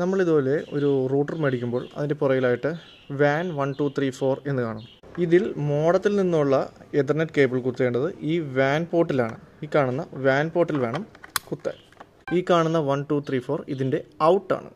നമ്മളിതുപോലെ ഒരു റൂട്ടർ മേടിക്കുമ്പോൾ അതിൻ്റെ പുറകിലായിട്ട് വാൻ വൺ ടു ത്രീ ഫോർ എന്ന് കാണും ഇതിൽ മോഡത്തിൽ നിന്നുള്ള എഥർനെറ്റ് കേബിൾ കുത്തേണ്ടത് ഈ വാൻ പോർട്ടിലാണ് ഈ കാണുന്ന വാൻ പോർട്ടിൽ വേണം കുത്താൻ ഈ കാണുന്ന വൺ ടു ത്രീ ഫോർ ഇതിൻ്റെ ഔട്ടാണ്